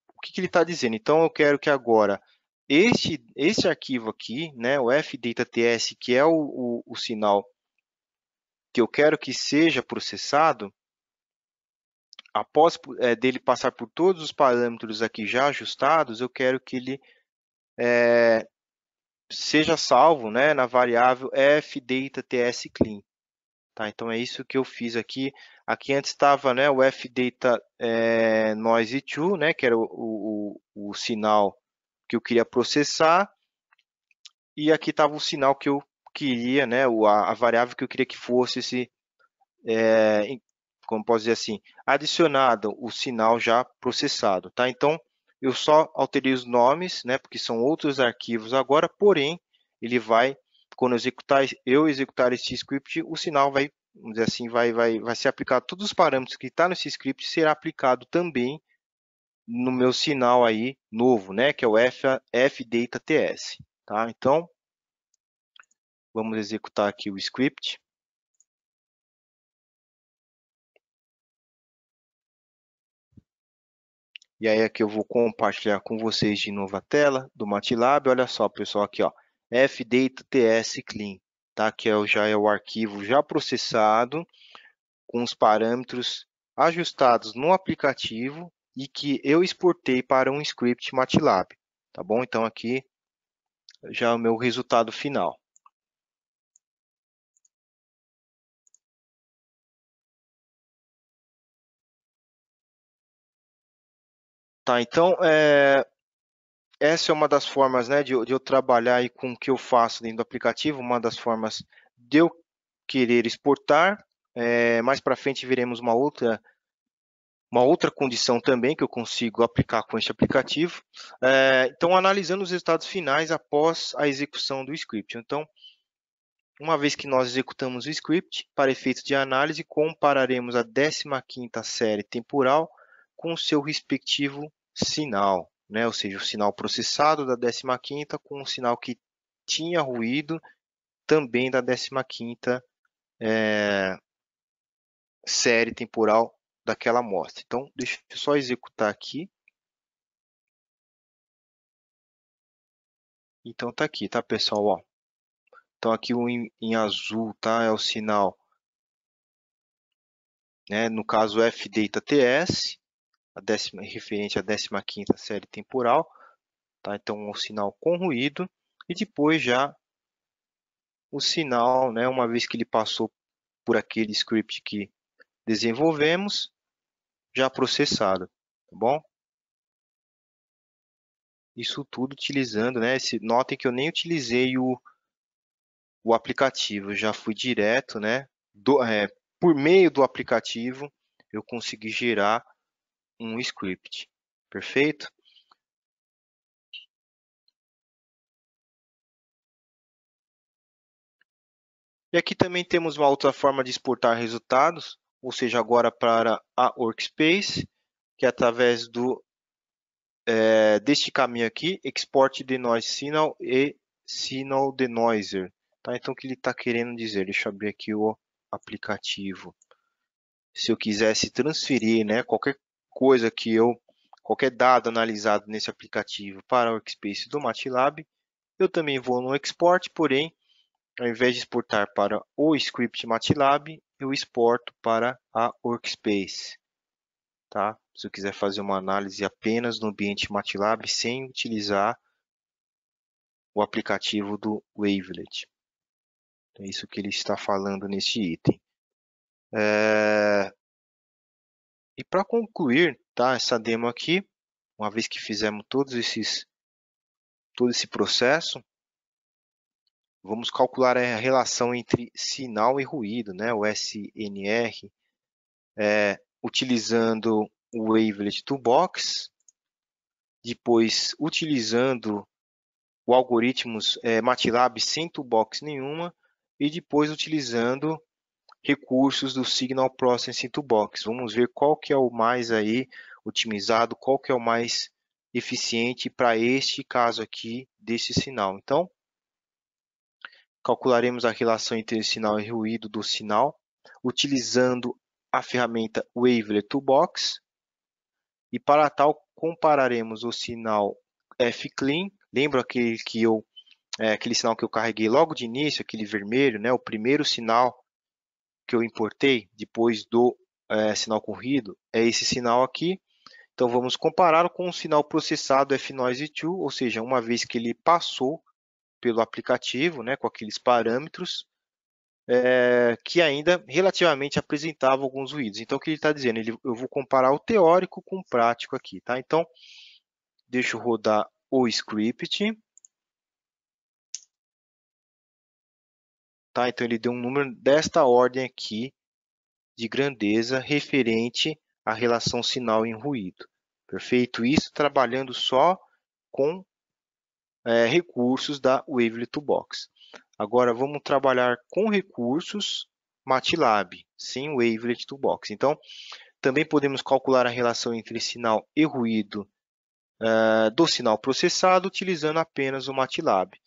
o que, que ele está dizendo? Então, eu quero que agora este, este arquivo aqui, né, o fdata.ts, que é o, o, o sinal que eu quero que seja processado, após é, dele passar por todos os parâmetros aqui já ajustados, eu quero que ele é, seja salvo né, na variável fdata.ts.clean. Tá, então é isso que eu fiz aqui. Aqui antes estava né, o fdata é, noise to, né, que era o, o, o sinal que eu queria processar. E aqui estava o sinal que eu queria, né, a, a variável que eu queria que fosse esse, é, como posso dizer assim, adicionado o sinal já processado. Tá? Então, eu só alterei os nomes, né, porque são outros arquivos agora, porém, ele vai quando eu executar, eu executar esse script, o sinal vai, vamos dizer assim, vai, vai, vai ser aplicado. Todos os parâmetros que está nesse script será aplicado também no meu sinal aí novo, né? Que é o F, Tá? Então, vamos executar aqui o script. E aí aqui eu vou compartilhar com vocês de novo a tela do MATLAB. Olha só, pessoal, aqui ó fdata.ts.clean, tá? que é, já é o arquivo já processado, com os parâmetros ajustados no aplicativo e que eu exportei para um script MATLAB. Tá bom? Então aqui já é o meu resultado final. Tá, então é, essa é uma das formas né, de, de, eu trabalhar aí com o que eu faço dentro do aplicativo, uma das formas de eu querer exportar. É, mais para frente veremos uma outra, uma outra condição também que eu consigo aplicar com este aplicativo. É, então, analisando os resultados finais após a execução do script. Então, uma vez que nós executamos o script, para efeito de análise, compararemos a 15ª série temporal com o seu respectivo sinal né? ou seja, o sinal processado da 15ª com o sinal que tinha ruído também da 15ª é, série temporal daquela amostra. Então, deixa eu só executar aqui. Então, está aqui, tá, pessoal? Ó. Então, aqui o em, em azul tá, é o sinal, né? no caso, ts a décima, referente à 15ª série temporal, tá? Então, um sinal com ruído e depois já o sinal, né, uma vez que ele passou por aquele script que desenvolvemos, já processado, tá bom? Isso tudo utilizando, né, esse, notem que eu nem utilizei o, o aplicativo, já fui direto, né, do, é, por meio do aplicativo eu consegui gerar um script. Perfeito? E aqui também temos uma outra forma de exportar resultados, ou seja, agora para a Workspace, que é através do, é, deste caminho aqui, Export Denoise Signal e Signal Denoiser. Tá? Então, o que ele está querendo dizer? Deixa eu abrir aqui o aplicativo. Se eu quisesse transferir né, qualquer coisa que eu, qualquer dado analisado nesse aplicativo para o workspace do MATLAB, eu também vou no export, porém, ao invés de exportar para o script MATLAB, eu exporto para a workspace. Tá? Se eu quiser fazer uma análise apenas no ambiente MATLAB sem utilizar o aplicativo do Wavelet. É isso que ele está falando nesse item. É... E para concluir tá, essa demo aqui, uma vez que fizemos todos esses, todo esse processo, vamos calcular a relação entre sinal e ruído, né? o SNR, é, utilizando o Wavelet Toolbox, depois utilizando o algoritmos é, MATLAB sem toolbox nenhuma, e depois utilizando recursos do Signal Processing Toolbox. Vamos ver qual que é o mais aí otimizado, qual que é o mais eficiente para este caso aqui desse sinal. Então, calcularemos a relação entre sinal e ruído do sinal, utilizando a ferramenta Wavelet Toolbox. E para tal, compararemos o sinal fclean, lembra aquele que eu é, aquele sinal que eu carreguei logo de início, aquele vermelho, né, o primeiro sinal que eu importei depois do é, sinal corrido é esse sinal aqui. Então, vamos compará-lo com o sinal processado fnoise 2 ou seja, uma vez que ele passou pelo aplicativo, né, com aqueles parâmetros, é, que ainda relativamente apresentava alguns ruídos. Então, o que ele está dizendo? Ele, eu vou comparar o teórico com o prático aqui. Tá? Então, eu rodar o script. Tá? Então, ele deu um número desta ordem aqui de grandeza referente à relação sinal em ruído. Perfeito? Isso trabalhando só com é, recursos da Wavelet Toolbox. Agora, vamos trabalhar com recursos MATLAB, sem Wavelet Toolbox. Então, também podemos calcular a relação entre sinal e ruído uh, do sinal processado utilizando apenas o MATLAB.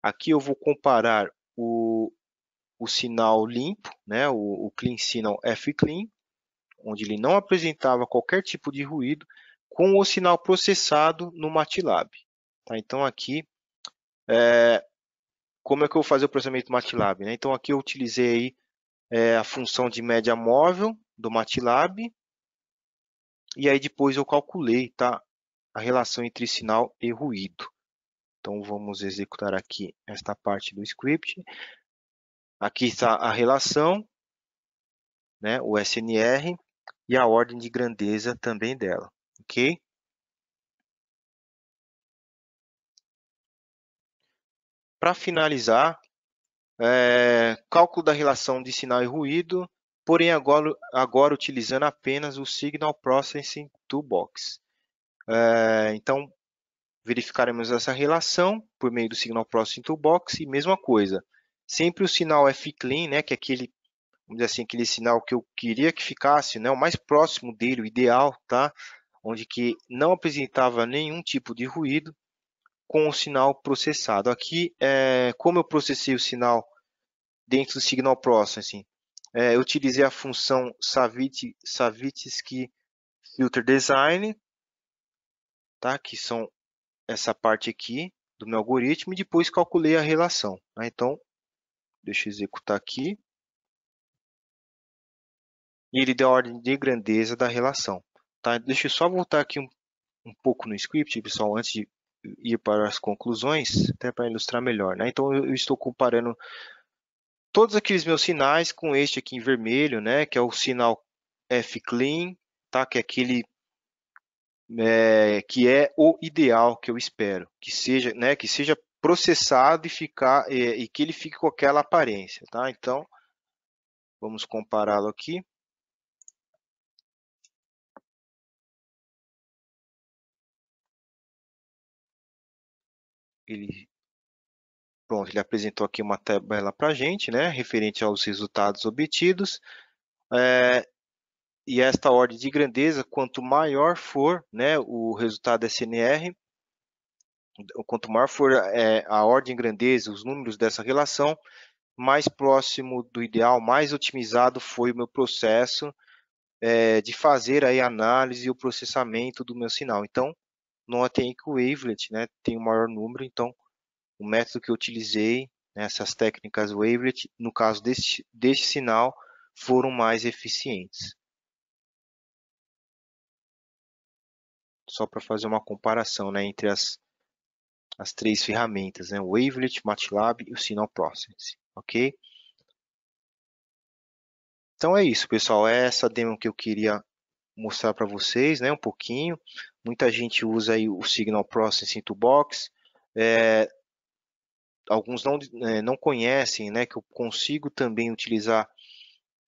Aqui eu vou comparar o o sinal limpo, né, o, o clean signal clean, onde ele não apresentava qualquer tipo de ruído, com o sinal processado no MATLAB. Tá? Então aqui, é, como é que eu vou fazer o processamento do MATLAB? Né? Então aqui eu utilizei é, a função de média móvel do MATLAB, e aí depois eu calculei tá? a relação entre sinal e ruído. Então vamos executar aqui esta parte do script. Aqui está a relação, né, o SNR e a ordem de grandeza também dela, ok? Para finalizar, é, cálculo da relação de sinal e ruído, porém agora, agora utilizando apenas o Signal Processing Toolbox. É, então, verificaremos essa relação por meio do Signal Processing Toolbox e mesma coisa, sempre o sinal F clean, né, que é aquele, vamos dizer assim, aquele sinal que eu queria que ficasse, né, o mais próximo dele, o ideal, tá? Onde que não apresentava nenhum tipo de ruído com o sinal processado. Aqui, é, como eu processei o sinal dentro do signal processing, é, eu utilizei a função Savit, Filter Design, tá? Que são essa parte aqui do meu algoritmo e depois calculei a relação. Né? Então, Deixa eu executar aqui. E ele deu a ordem de grandeza da relação. Tá? Deixa eu só voltar aqui um, um pouco no script, pessoal, antes de ir para as conclusões, até para ilustrar melhor. Né? Então, eu estou comparando todos aqueles meus sinais com este aqui em vermelho, né, que é o sinal fclean, tá, que é aquele é, que é o ideal que eu espero, que seja, né, que seja processado e ficar e, e que ele fique com aquela aparência, tá? Então vamos compará-lo aqui. Ele Pronto, ele apresentou aqui uma tabela para a gente, né, referente aos resultados obtidos. É, e esta ordem de grandeza, quanto maior for né, o resultado SNR, quanto maior for é, a ordem grandeza, os números dessa relação, mais próximo do ideal, mais otimizado foi o meu processo é, de fazer aí a análise e o processamento do meu sinal. Então, notem que o wavelet né, tem o maior número, então o método que eu utilizei, né, essas técnicas wavelet, no caso deste, deste sinal, foram mais eficientes. Só para fazer uma comparação né, entre as as três ferramentas, né? o Wavelet, MATLAB e o Signal Processing, ok? Então é isso, pessoal. É essa demo que eu queria mostrar para vocês, né? Um pouquinho. Muita gente usa aí o Signal Processing Toolbox. É, alguns não, é, não conhecem, né? Que eu consigo também utilizar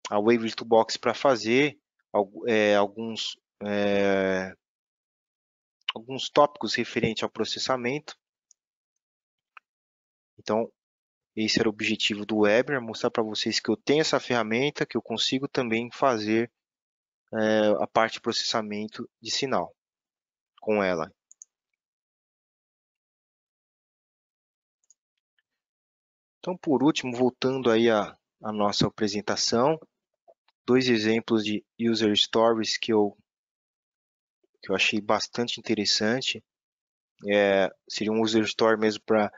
a Wavelet Toolbox para fazer é, alguns é, alguns tópicos referentes ao processamento. Então, esse era o objetivo do Webinar, mostrar para vocês que eu tenho essa ferramenta, que eu consigo também fazer é, a parte de processamento de sinal com ela. Então, por último, voltando aí à, nossa apresentação, dois exemplos de user stories que eu, que eu achei bastante interessante. É, seria um user story mesmo para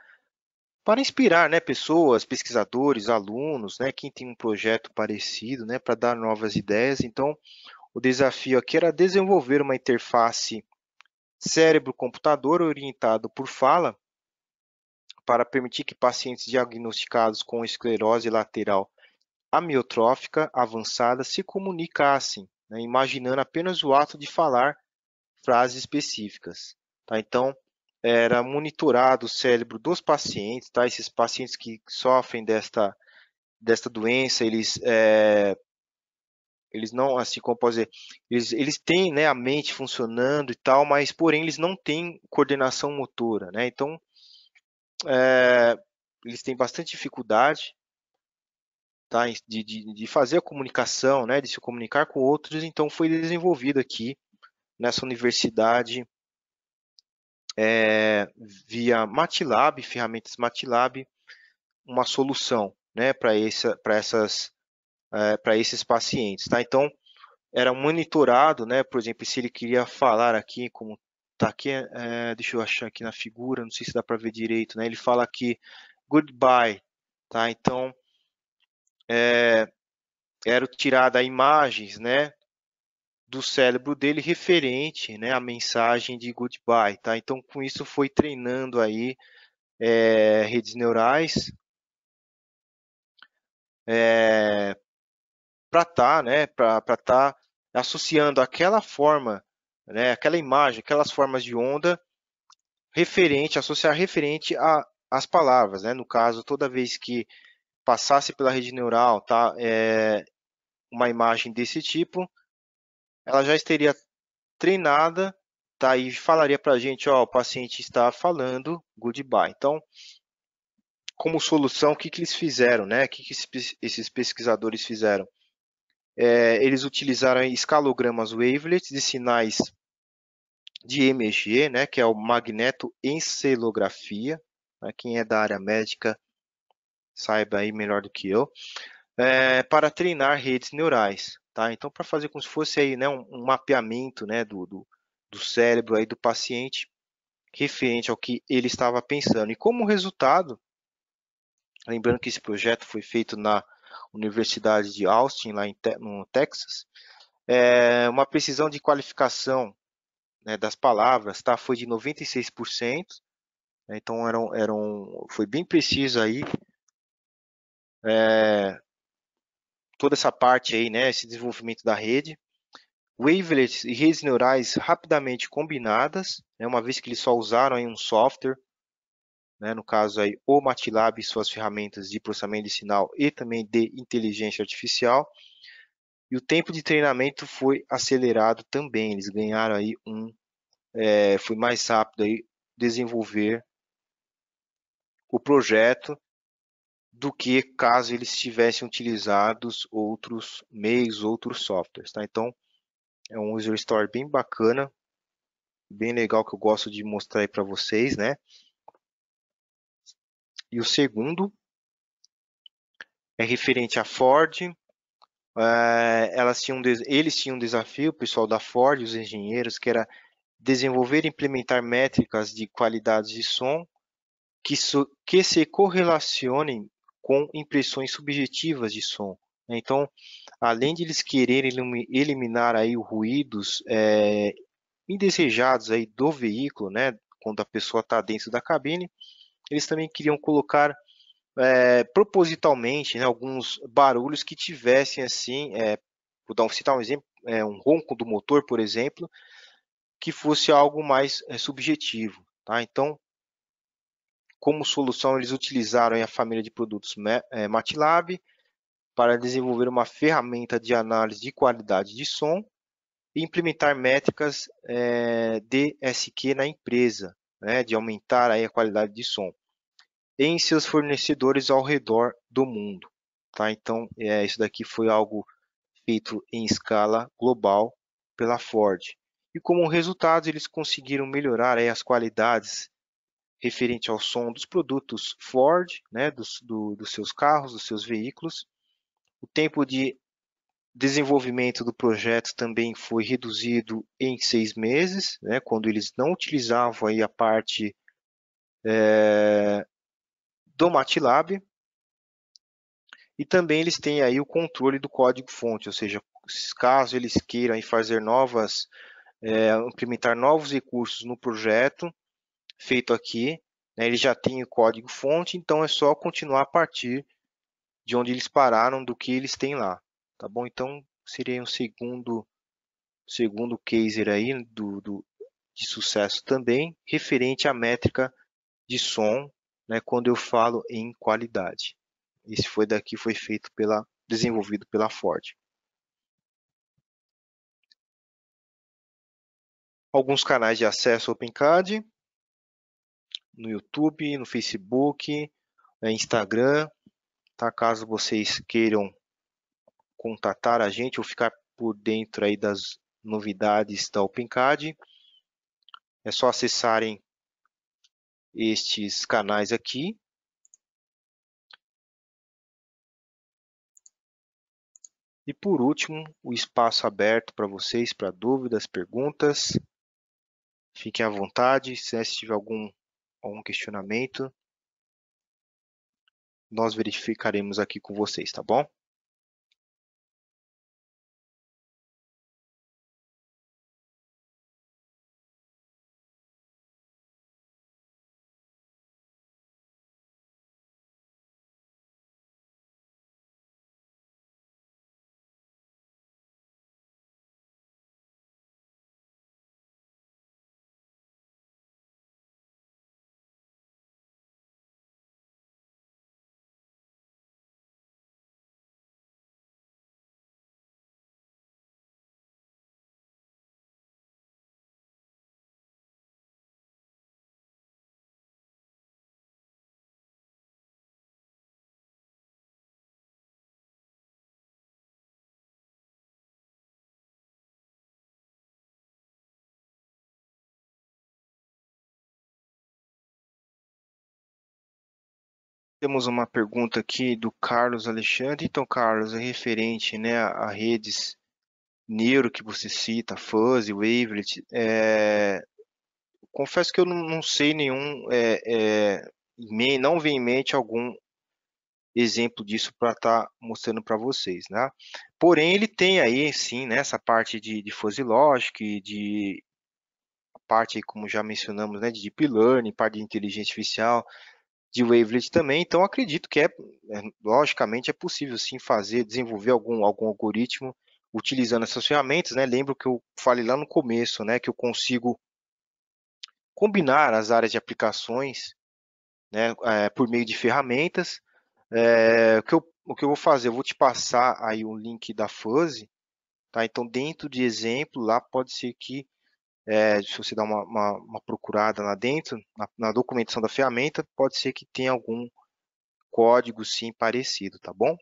para inspirar né, pessoas, pesquisadores, alunos, né, quem tem um projeto parecido, né, para dar novas ideias. Então, o desafio aqui era desenvolver uma interface cérebro-computador orientado por fala para permitir que pacientes diagnosticados com esclerose lateral amiotrófica avançada se comunicassem, né, imaginando apenas o ato de falar frases específicas. Tá? Então, era monitorado o cérebro dos pacientes, tá? Esses pacientes que sofrem desta, desta doença, eles é, eles não, assim como posso dizer, eles, eles têm né, a mente funcionando e tal, mas porém eles não têm coordenação motora, né? Então é, eles têm bastante dificuldade tá, de, de, de fazer a comunicação, né, de se comunicar com outros, então foi desenvolvido aqui nessa universidade é, via MATLAB, ferramentas MATLAB, uma solução né, para essa, essas é, para esses pacientes. Tá? Então, era monitorado, né? Por exemplo, se ele queria falar aqui, como tá aqui, é, deixa eu achar aqui na figura, não sei se dá para ver direito, né? Ele fala aqui goodbye, tá? Então, é, tirada imagens, né? do cérebro dele referente né, à mensagem de goodbye. Tá? Então, com isso, foi treinando aí é, redes neurais é, para estar tá, né, tá associando aquela forma, né, aquela imagem, aquelas formas de onda referente, associar referente às palavras. Né? No caso, toda vez que passasse pela rede neural tá, é, uma imagem desse tipo, ela já estaria treinada, tá? E falaria para a gente, ó, o paciente está falando, goodbye. Então, como solução, o que, que eles fizeram, né? O que, que esses pesquisadores fizeram? É, eles utilizaram escalogramas wavelets de sinais de MG, né, que é o magnetoencelografia. Né, quem é da área médica saiba aí melhor do que eu. É, para treinar redes neurais. Tá? Então, para fazer como se fosse aí, né, um, um mapeamento né, do, do, do cérebro aí do paciente referente ao que ele estava pensando. E como resultado, lembrando que esse projeto foi feito na Universidade de Austin, lá em, no Texas, é, uma precisão de qualificação né, das palavras tá, foi de 96%, né? então eram, eram, foi bem preciso aí, é, toda essa parte aí, né, esse desenvolvimento da rede. Wavelets e redes neurais rapidamente combinadas, né, uma vez que eles só usaram aí um software, né, no caso aí o MATLAB e suas ferramentas de processamento de sinal e também de inteligência artificial. E o tempo de treinamento foi acelerado também, eles ganharam aí um, é, foi mais rápido aí desenvolver o projeto do que caso eles tivessem utilizados outros meios, outros softwares. Tá? Então, é um user story bem bacana, bem legal que eu gosto de mostrar aí para vocês, né? E o segundo é referente à Ford. É, elas tinham, eles tinham um desafio, o pessoal da Ford, os engenheiros, que era desenvolver e implementar métricas de qualidades de som que se correlacionem com impressões subjetivas de som. Né? Então, além de eles quererem eliminar aí os ruídos é, indesejados aí do veículo, né, quando a pessoa está dentro da cabine, eles também queriam colocar é, propositalmente né, alguns barulhos que tivessem assim, é, vou dar um, citar um exemplo, é, um ronco do motor, por exemplo, que fosse algo mais subjetivo. Tá? Então, como solução, eles utilizaram a família de produtos eh, MATLAB para desenvolver uma ferramenta de análise de qualidade de som e implementar métricas é, eh, DSQ na empresa, né, de aumentar aí a qualidade de som em seus fornecedores ao redor do mundo. Tá? Então, é, isso daqui foi algo feito em escala global pela Ford. E como resultado, eles conseguiram melhorar aí, as qualidades referente ao som dos produtos Ford, né, dos, do, dos seus carros, dos seus veículos. O tempo de desenvolvimento do projeto também foi reduzido em seis meses, né, quando eles não utilizavam aí a parte é, do MATLAB. E também eles têm aí o controle do código-fonte, ou seja, caso eles queiram fazer novas, é, implementar novos recursos no projeto, feito aqui, né, ele já tem o código fonte, então é só continuar a partir de onde eles pararam, do que eles têm lá, tá bom? Então, seria um segundo, segundo caser aí do, do de sucesso também, referente à métrica de som, né, quando eu falo em qualidade. Esse foi daqui, foi feito pela, desenvolvido pela Ford. Alguns canais de acesso OpenCAD, no YouTube, no Facebook, no é, Instagram, tá? Caso vocês queiram contatar a gente ou ficar por dentro aí das novidades da OpenCAD, é só acessarem estes canais aqui. E por último, o espaço aberto para vocês para dúvidas, perguntas. Fiquem à vontade, se tiver algum algum questionamento, nós verificaremos aqui com vocês, tá bom? Temos uma pergunta aqui do Carlos Alexandre. Então, Carlos, é referente né, a redes neuro que você cita, Fuzzy, Wavelet. É... Confesso que eu não, sei nenhum, é, é... não vem em mente algum exemplo disso para estar tá mostrando para vocês, né? Porém, ele tem aí, sim, né, essa parte de, de fuzzy logic, de parte, como já mencionamos, né, de deep learning, parte de inteligência artificial, de wavelet também, então acredito que é, é, logicamente, é possível sim fazer, desenvolver algum, algum algoritmo utilizando essas ferramentas, né? Lembro que eu falei lá no começo, né, que eu consigo combinar as áreas de aplicações, né, é, por meio de ferramentas. É, o, que eu, o que eu vou fazer? Eu vou te passar aí um link da Fuzzy, tá? Então, dentro de exemplo, lá pode ser que é, se você dar uma, uma, uma procurada lá dentro, na, na, documentação da ferramenta, pode ser que tenha algum código sim parecido, tá bom?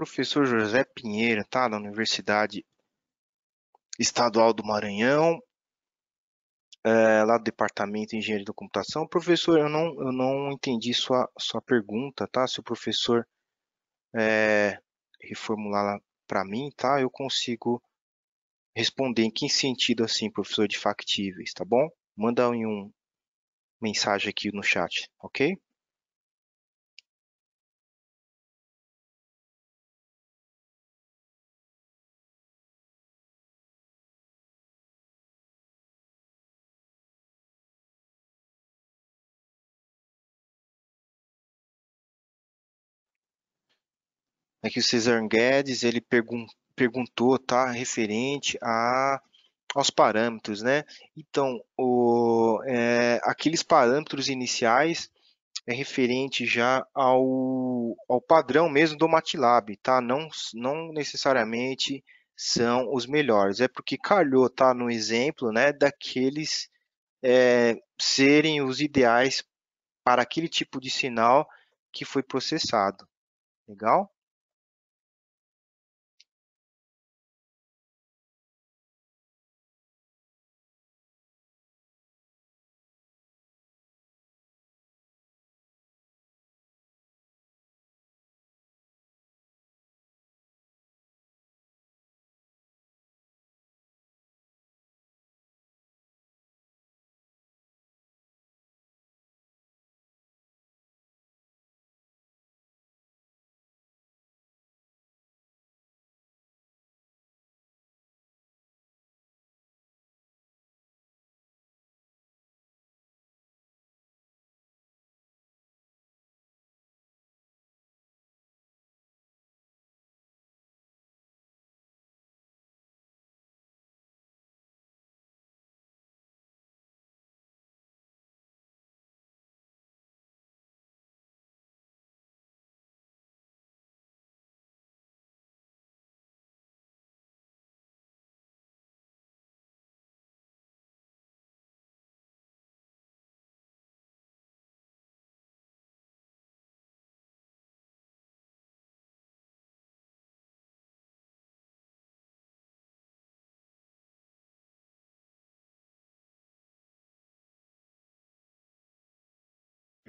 professor José Pinheiro, tá? Da Universidade Estadual do Maranhão, é, lá do Departamento de Engenharia da Computação. Professor, eu não, eu não entendi sua, sua pergunta, tá? Se o professor é, reformular para mim, tá? Eu consigo responder em que sentido assim, professor, de factíveis, tá bom? Manda em um mensagem aqui no chat, ok? Aqui é o Cesar Guedes, ele pergun perguntou, tá, referente a aos parâmetros, né? Então, o, é, aqueles parâmetros iniciais é referente já ao, ao padrão mesmo do MATLAB, tá? Não, não necessariamente são os melhores, é porque calhou, tá? No exemplo, né? Daqueles é, serem os ideais para aquele tipo de sinal que foi processado. Legal?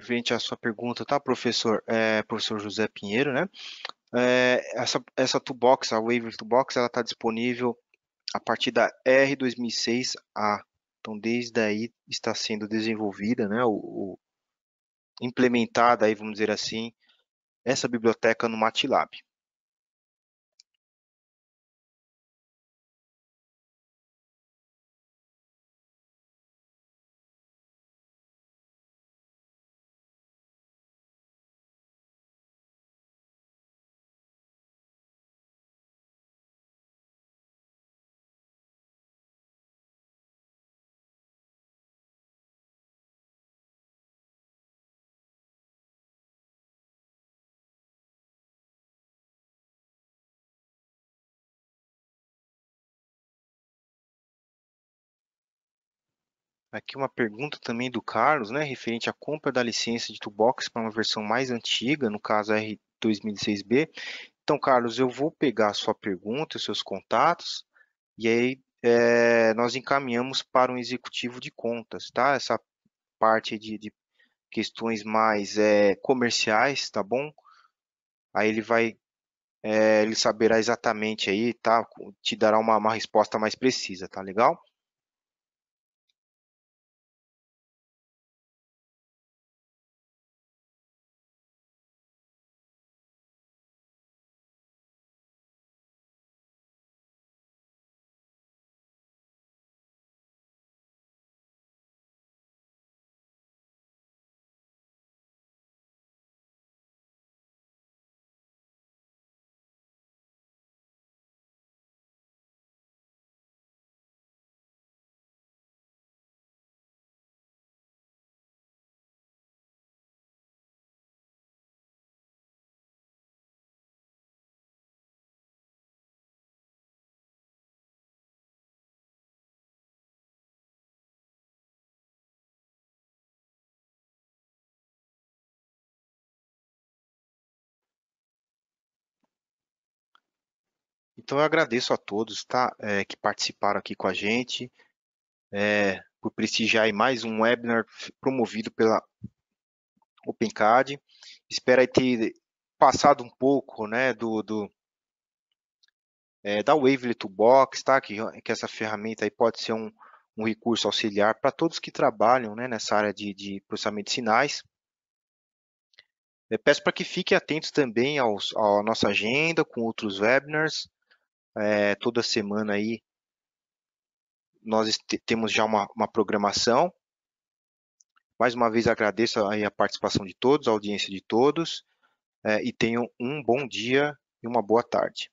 frente à sua pergunta, tá, professor, é, professor José Pinheiro, né? É, essa, essa toolbox, a Waiver Toolbox, ela está disponível a partir da R2006A. Então, desde aí está sendo desenvolvida, né, o, o, implementada, aí, vamos dizer assim, essa biblioteca no MATLAB. Aqui uma pergunta também do Carlos, né, referente à compra da licença de Toolbox para uma versão mais antiga, no caso R2006B. Então, Carlos, eu vou pegar a sua pergunta, os seus contatos, e aí é, nós encaminhamos para um executivo de contas, tá? Essa parte de, de questões mais é, comerciais, tá bom? Aí ele vai, é, ele saberá exatamente aí, tá? Te dará uma, uma resposta mais precisa, tá legal? Então eu agradeço a todos tá, é, que participaram aqui com a gente, é, por prestigiar mais um webinar promovido pela OpenCAD. Espero ter passado um pouco né, do, do é, da Wavelet Toolbox, tá, que, que essa ferramenta aí pode ser um, um recurso auxiliar para todos que trabalham né, nessa área de, de processamento de sinais. peço para que fiquem atentos também aos, à nossa agenda com outros webinars. É, toda semana aí nós temos já uma, uma, programação. Mais uma vez agradeço aí a participação de todos, a audiência de todos, é, e tenham um bom dia e uma boa tarde.